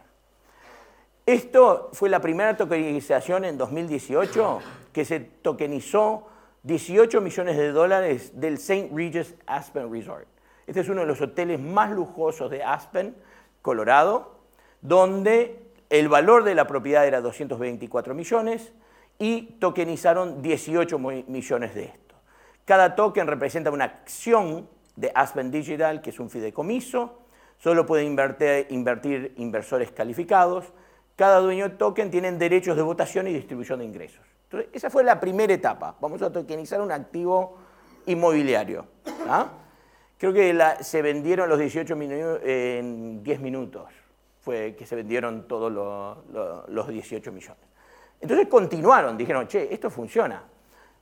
Esto fue la primera tokenización en 2018 que se tokenizó 18 millones de dólares del St. Regis Aspen Resort. Este es uno de los hoteles más lujosos de Aspen, Colorado, donde el valor de la propiedad era 224 millones y tokenizaron 18 millones de esto. Cada token representa una acción de Aspen Digital, que es un fideicomiso, solo pueden invertir, invertir inversores calificados, cada dueño de token tiene derechos de votación y distribución de ingresos esa fue la primera etapa. Vamos a tokenizar un activo inmobiliario. ¿ah? Creo que se vendieron los 18 millones eh, en 10 minutos. Fue que se vendieron todos los, 18 millones. Entonces continuaron, dijeron, che, esto funciona.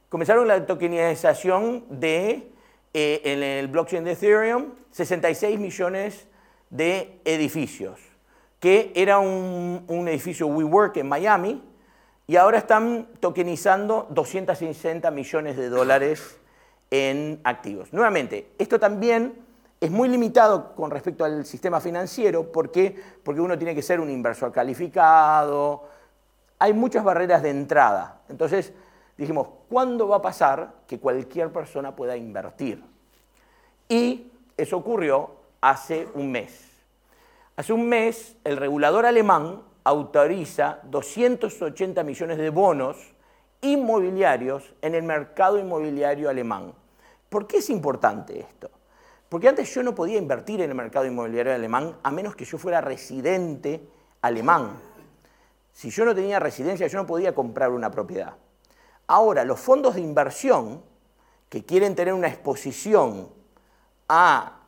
Comenzaron la tokenización de, eh, en el blockchain de Ethereum, 66 millones de edificios, que era un, un edificio WeWork en Miami, y ahora están tokenizando 260 millones de dólares en activos. Nuevamente, esto también es muy limitado con respecto al sistema financiero. ¿Por qué? Porque uno tiene que ser un inversor calificado. Hay muchas barreras de entrada. Entonces, dijimos, ¿cuándo va a pasar que cualquier persona pueda invertir? Y eso ocurrió hace un mes. Hace un mes, el regulador alemán autoriza 280 millones de bonos inmobiliarios en el mercado inmobiliario alemán. ¿Por qué es importante esto? Porque antes yo no podía invertir en el mercado inmobiliario alemán a menos que yo fuera residente alemán. Si yo no tenía residencia, yo no podía comprar una propiedad. Ahora, los fondos de inversión que quieren tener una exposición a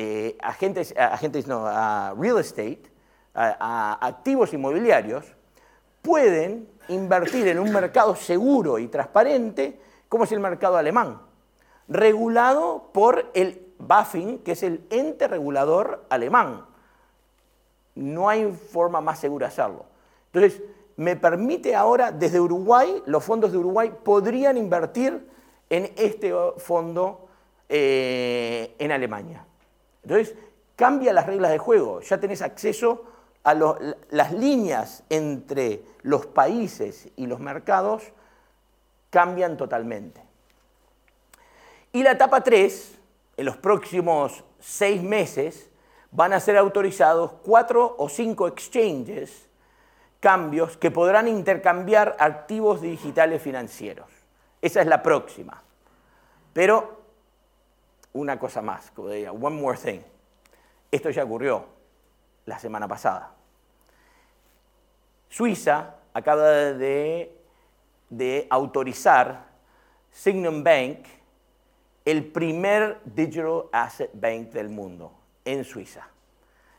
eh, a real estate, a, activos inmobiliarios, pueden invertir en un mercado seguro y transparente como es el mercado alemán, regulado por el BaFin, que es el ente regulador alemán. No hay forma más segura de hacerlo. Entonces, me permite ahora, desde Uruguay, los fondos de Uruguay podrían invertir en este fondo eh, en Alemania. Entonces, cambia las reglas de juego, ya tenés acceso las líneas entre los países y los mercados cambian totalmente. Y la etapa 3, en los próximos seis meses, van a ser autorizados cuatro o cinco exchanges, cambios que podrán intercambiar activos digitales financieros. Esa es la próxima. Pero una cosa más, como one more thing. Esto ya ocurrió, la semana pasada. Suiza acaba de, de autorizar Signum Bank, el primer digital asset bank del mundo, en Suiza.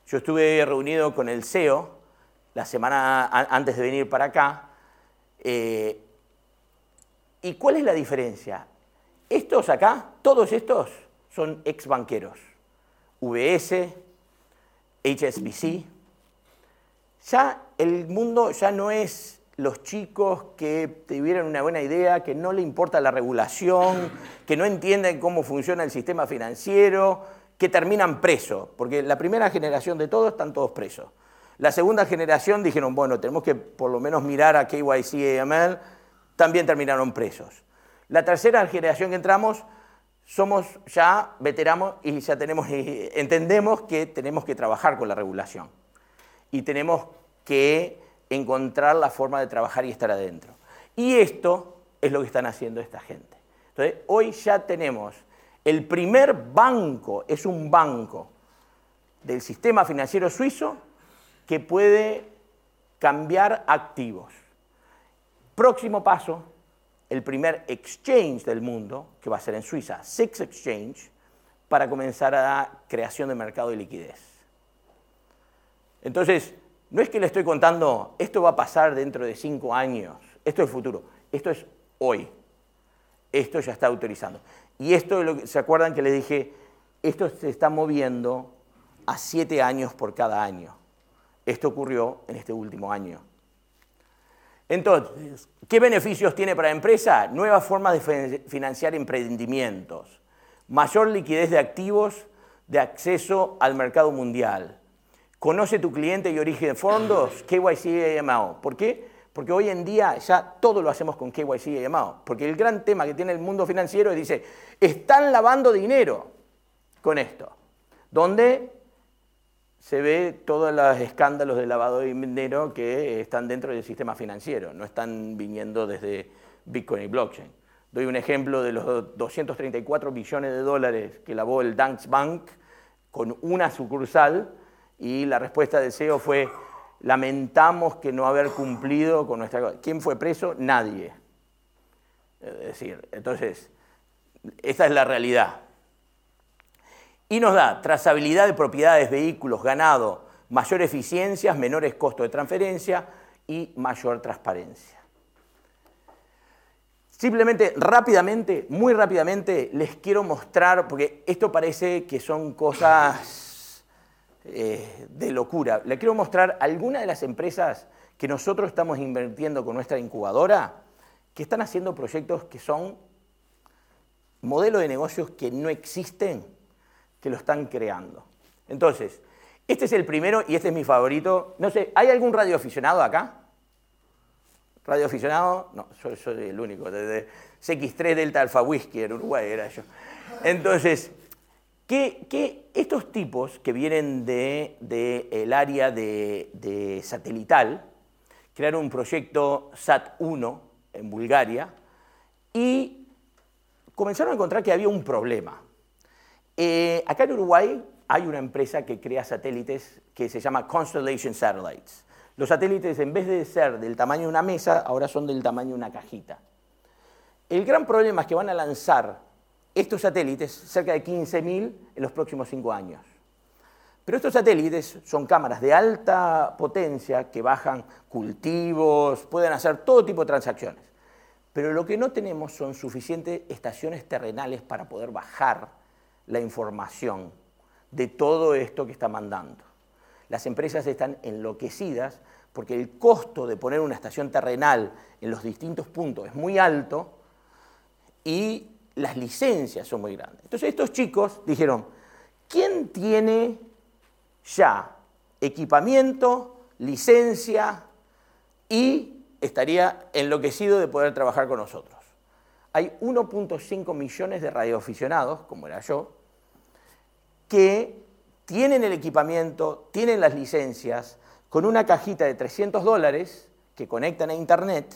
Yo estuve reunido con el CEO la semana antes de venir para acá. Eh, ¿Y cuál es la diferencia? Estos acá, todos estos son ex banqueros. VS, HSBC. Ya el mundo ya no es los chicos que tuvieron una buena idea, que no le importa la regulación, que no entienden cómo funciona el sistema financiero, que terminan presos, porque la primera generación de todos están todos presos. La segunda generación dijeron, bueno, tenemos que por lo menos mirar a KYC y AML, también terminaron presos. La tercera generación que entramos somos ya veteranos y ya tenemos, eh, entendemos que tenemos que trabajar con la regulación y tenemos que encontrar la forma de trabajar y estar adentro. Y esto es lo que están haciendo esta gente. Entonces, hoy ya tenemos el primer banco, es un banco del sistema financiero suizo que puede cambiar activos. Próximo paso, el primer exchange del mundo, que va a ser en Suiza, Six Exchange, para comenzar a dar creación de mercado y liquidez. Entonces, no es que le estoy contando, esto va a pasar dentro de cinco años, esto es futuro, esto es hoy, esto ya está autorizando. Y esto, ¿se acuerdan que les dije? Esto se está moviendo a siete años por cada año. Esto ocurrió en este último año. Entonces, ¿qué beneficios tiene para la empresa? Nuevas formas de financiar emprendimientos, mayor liquidez de activos de acceso al mercado mundial. Conoce tu cliente y origen de fondos, KYC y AMO. ¿Por qué? Porque hoy en día ya todo lo hacemos con KYC y AMO. Porque el gran tema que tiene el mundo financiero es, dice, están lavando dinero con esto. ¿Dónde? se ve todos los escándalos de lavado de dinero que están dentro del sistema financiero, no están viniendo desde Bitcoin y blockchain. Doy un ejemplo de los 234 millones de dólares que lavó el Danske Bank con una sucursal y la respuesta del CEO fue lamentamos que no haber cumplido con nuestra... ¿Quién fue preso? Nadie. Es decir, entonces, esa es la realidad. Y nos da trazabilidad de propiedades, vehículos, ganado, mayor eficiencia, menores costos de transferencia y mayor transparencia. Simplemente, rápidamente, muy rápidamente, les quiero mostrar, porque esto parece que son cosas eh, de locura. Les quiero mostrar algunas de las empresas que nosotros estamos invirtiendo con nuestra incubadora, que están haciendo proyectos que son modelos de negocios que no existen que lo están creando. Entonces, este es el primero y este es mi favorito. No sé, ¿hay algún radioaficionado acá? ¿Radioaficionado? No, soy, el único. Desde CX3 Delta Alpha Whisky en Uruguay era yo. Entonces, que, estos tipos que vienen del de, el área de, de satelital crearon un proyecto SAT-1 en Bulgaria y comenzaron a encontrar que había un problema. Eh, acá en Uruguay hay una empresa que crea satélites que se llama Constellation Satellites. Los satélites, en vez de ser del tamaño de una mesa, ahora son del tamaño de una cajita. El gran problema es que van a lanzar estos satélites, cerca de 15.000, en los próximos cinco años. Pero estos satélites son cámaras de alta potencia que bajan cultivos, pueden hacer todo tipo de transacciones. Pero lo que no tenemos son suficientes estaciones terrenales para poder bajar la información de todo esto que está mandando. Las empresas están enloquecidas porque el costo de poner una estación terrenal en los distintos puntos es muy alto y las licencias son muy grandes. Entonces estos chicos dijeron, ¿quién tiene ya equipamiento, licencia y estaría enloquecido de poder trabajar con nosotros? Hay 1.5 millones de radioaficionados, como era yo, que tienen el equipamiento, tienen las licencias, con una cajita de 300 dólares que conectan a Internet,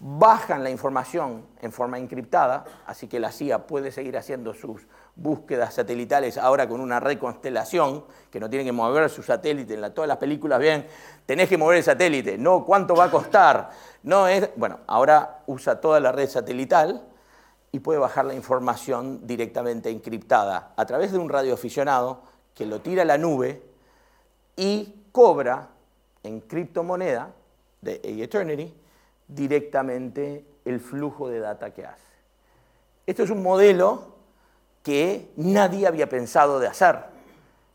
bajan la información en forma encriptada, así que la CIA puede seguir haciendo sus búsquedas satelitales ahora con una red constelación, que no tiene que mover su satélite, en todas las películas bien, tenés que mover el satélite, no, ¿cuánto va a costar? No es, bueno, ahora usa toda la red satelital y puede bajar la información directamente encriptada a través de un radioaficionado que lo tira a la nube y cobra en criptomoneda de Aeternity Eternity directamente el flujo de data que hace. Esto es un modelo que nadie había pensado de hacer.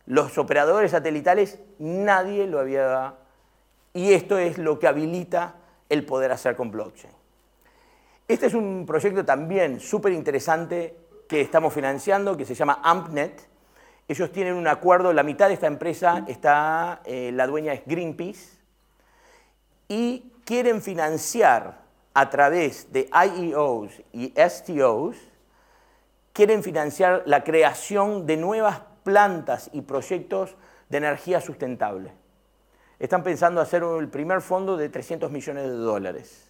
Los operadores satelitales, nadie lo había... Y esto es lo que habilita el poder hacer con blockchain. Este es un proyecto también súper interesante que estamos financiando, que se llama AmpNet. Ellos tienen un acuerdo, la mitad de esta empresa está, eh, la dueña es Greenpeace, y quieren financiar a través de IEOs y STOs, quieren financiar la creación de nuevas plantas y proyectos de energía sustentable. Están pensando hacer el primer fondo de 300 millones de dólares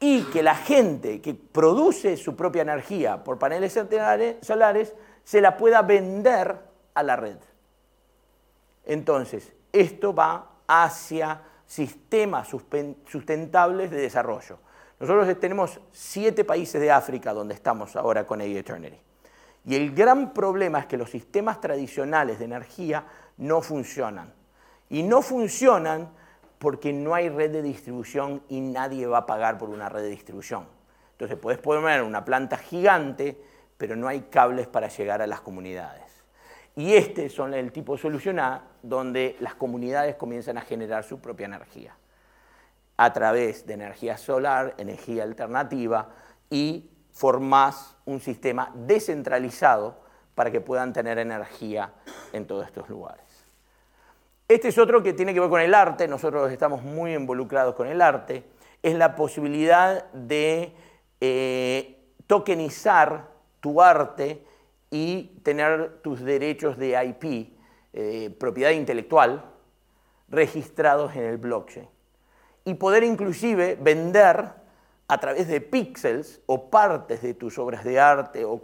y que la gente que produce su propia energía por paneles solares se la pueda vender a la red. Entonces, esto va hacia sistemas sustentables de desarrollo. Nosotros tenemos siete países de África donde estamos ahora con el Eternity. Y el gran problema es que los sistemas tradicionales de energía no funcionan. Y no funcionan porque no hay red de distribución y nadie va a pagar por una red de distribución. Entonces, puedes poner una planta gigante, pero no hay cables para llegar a las comunidades. Y este es el tipo de solución A, donde las comunidades comienzan a generar su propia energía a través de energía solar, energía alternativa y formas un sistema descentralizado para que puedan tener energía en todos estos lugares. Este es otro que tiene que ver con el arte, nosotros estamos muy involucrados con el arte, es la posibilidad de eh, tokenizar tu arte y tener tus derechos de IP, eh, propiedad intelectual, registrados en el blockchain. Y poder inclusive vender a través de píxeles o partes de tus obras de arte. O,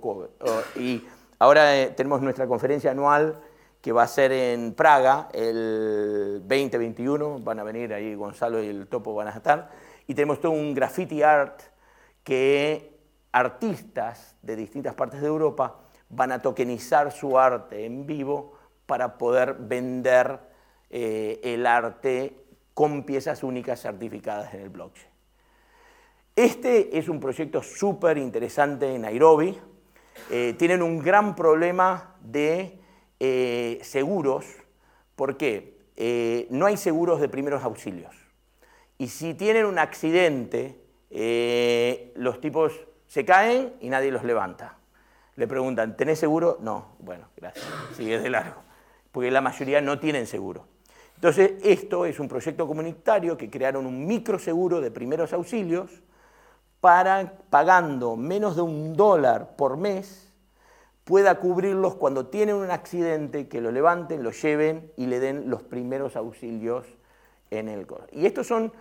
y ahora eh, tenemos nuestra conferencia anual que va a ser en Praga el 2021, van a venir ahí Gonzalo y el Topo van a estar, y tenemos todo un graffiti art que artistas de distintas partes de Europa van a tokenizar su arte en vivo para poder vender eh, el arte con piezas únicas certificadas en el blockchain. Este es un proyecto súper interesante en Nairobi. Eh, tienen un gran problema de eh, seguros, porque eh, no hay seguros de primeros auxilios. Y si tienen un accidente, eh, los tipos se caen y nadie los levanta. Le preguntan, ¿tenés seguro? No, bueno, gracias, sigue de largo, porque la mayoría no tienen seguro. Entonces, esto es un proyecto comunitario que crearon un seguro de primeros auxilios para, pagando menos de un dólar por mes, pueda cubrirlos cuando tienen un accidente, que lo levanten, lo lleven y le den los primeros auxilios en el corazón. Y estos son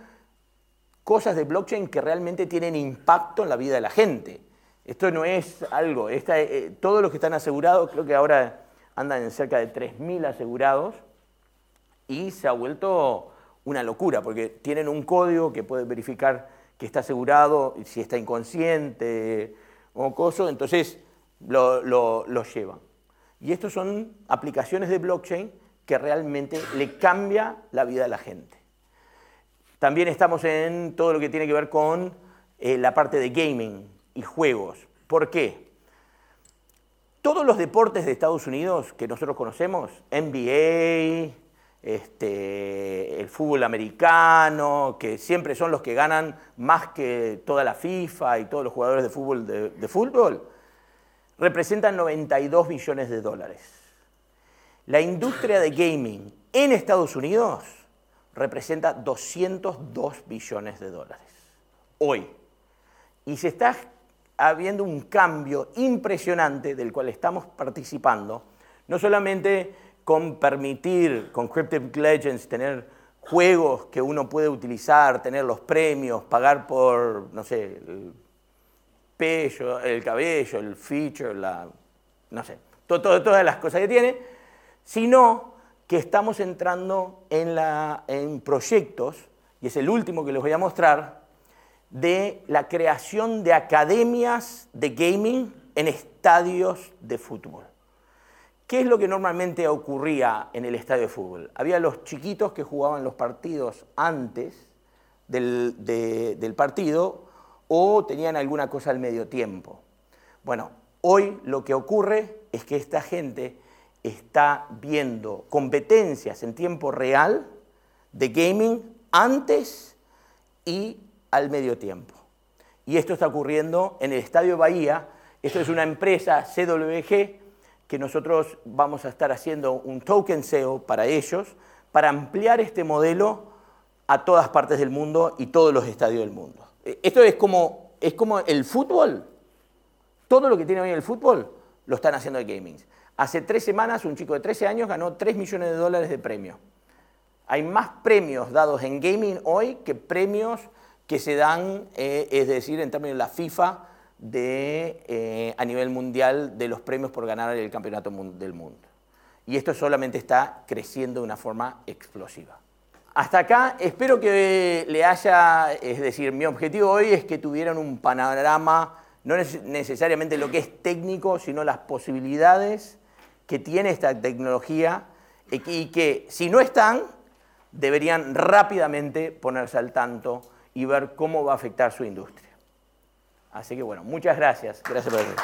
cosas de blockchain que realmente tienen impacto en la vida de la gente. Esto no es algo, eh, eh, todos los que están asegurados, creo que ahora andan en cerca de 3.000 asegurados, y se ha vuelto una locura, porque tienen un código que puede verificar que está asegurado, si está inconsciente o coso, entonces lo, llevan. Y estas son aplicaciones de blockchain que realmente le cambia la vida a la gente. También estamos en todo lo que tiene que ver con eh, la parte de gaming y juegos. ¿Por qué? Todos los deportes de Estados Unidos que nosotros conocemos, NBA, este, el fútbol americano, que siempre son los que ganan más que toda la FIFA y todos los jugadores de fútbol, de fútbol representan 92 billones de dólares. La industria de gaming en Estados Unidos representa 202 billones de dólares hoy. Y se está habiendo un cambio impresionante del cual estamos participando, no solamente con permitir con Cryptic Legends tener juegos que uno puede utilizar, tener los premios, pagar por, no sé, el cabello, el feature, la, no sé, todas las cosas que tiene, sino que estamos entrando en, la, en proyectos, y es el último que les voy a mostrar, de la creación de academias de gaming en estadios de fútbol. ¿Qué es lo que normalmente ocurría en el estadio de fútbol? Había los chiquitos que jugaban los partidos antes del, del partido o tenían alguna cosa al medio tiempo. Bueno, hoy lo que ocurre es que esta gente está viendo competencias en tiempo real de gaming antes y al medio tiempo. Y esto está ocurriendo en el Estadio Bahía. Esto es una empresa CWG que nosotros vamos a estar haciendo un token SEO para ellos, para ampliar este modelo a todas partes del mundo y todos los estadios del mundo. Esto es como, es como el fútbol. Todo lo que tiene hoy el fútbol lo están haciendo de gaming. Hace tres semanas un chico de 13 años ganó 3 millones de dólares de premio. Hay más premios dados en gaming hoy que premios que se dan, eh, es decir, en términos de la FIFA eh, a nivel mundial de los premios por ganar el campeonato del mundo. Y esto solamente está creciendo de una forma explosiva. Hasta acá, espero que le haya, es decir, mi objetivo hoy es que tuvieran un panorama, no necesariamente lo que es técnico, sino las posibilidades que tiene esta tecnología y que si no están, deberían rápidamente ponerse al tanto y ver cómo va a afectar su industria. Así que bueno, muchas gracias. Gracias por venir.